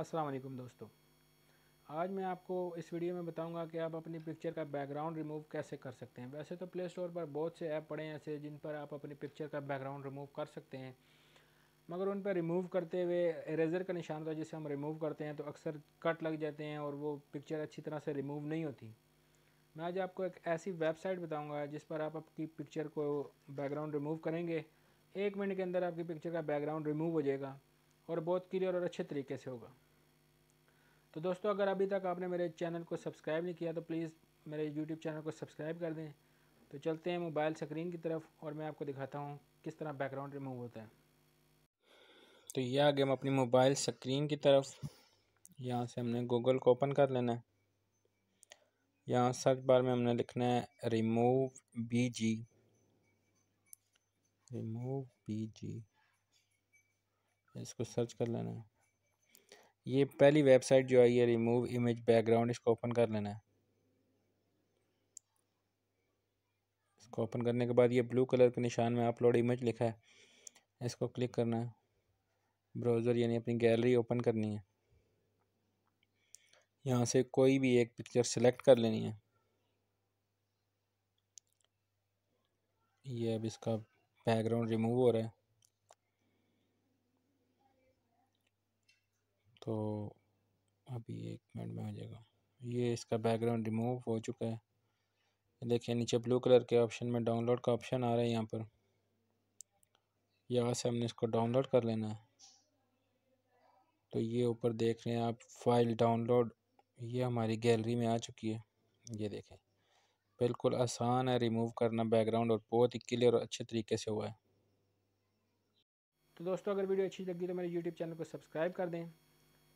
अस्सलाम वालेकुम दोस्तों आज मैं आपको इस वीडियो में बताऊंगा कि आप अपनी पिक्चर का बैकग्राउंड रिमूव कैसे कर सकते हैं वैसे तो प्ले स्टोर पर बहुत से ऐप पड़े हैं ऐसे जिन पर आप अपनी पिक्चर का बैकग्राउंड रिमूव कर सकते हैं मगर उन पर रिमूव करते हुए इरेज़र का निशान था जिसे हम रिमूव करते हैं तो अक्सर कट लग जाते हैं और वो पिक्चर अच्छी तरह से रिमूव नहीं होती मैं आज आपको एक ऐसी वेबसाइट बताऊँगा जिस पर आप आपकी पिक्चर को बैकग्राउंड रिमूव करेंगे एक मिनट के अंदर आपकी पिक्चर का बैकग्राउंड रिमूव हो जाएगा और बहुत क्लियर और अच्छे तरीके से होगा तो दोस्तों अगर अभी तक आपने मेरे चैनल को सब्सक्राइब नहीं किया तो प्लीज़ मेरे यूट्यूब चैनल को सब्सक्राइब कर दें तो चलते हैं मोबाइल स्क्रीन की तरफ और मैं आपको दिखाता हूँ किस तरह बैकग्राउंड रिमूव होता है तो ये आ हम अपनी मोबाइल स्क्रीन की तरफ यहाँ से हमने गूगल को ओपन कर लेना है यहाँ सर्च बार में हमने लिखना है remove B G remove B G इसको सर्च कर लेना है ये पहली वेबसाइट जो आई है रिमूव इमेज बैकग्राउंड इसको ओपन कर लेना है इसको ओपन करने के बाद ये ब्लू कलर के निशान में अपलोड इमेज लिखा है इसको क्लिक करना है ब्राउज़र यानी अपनी गैलरी ओपन करनी है यहाँ से कोई भी एक पिक्चर सेलेक्ट कर लेनी है ये अब इसका बैकग्राउंड रिमूव हो रहा है तो अभी एक मिनट में आ जाएगा ये इसका बैकग्राउंड रिमूव हो चुका है देखिए नीचे ब्लू कलर के ऑप्शन में डाउनलोड का ऑप्शन आ रहा है यहाँ पर यहाँ से हमने इसको डाउनलोड कर लेना है तो ये ऊपर देख रहे हैं आप फाइल डाउनलोड ये हमारी गैलरी में आ चुकी है ये देखें बिल्कुल आसान है रिमूव करना बैकग्राउंड और बहुत ही क्लियर और अच्छे तरीके से हुआ है तो दोस्तों अगर वीडियो अच्छी लगी तो मेरे यूट्यूब चैनल को सब्सक्राइब कर दें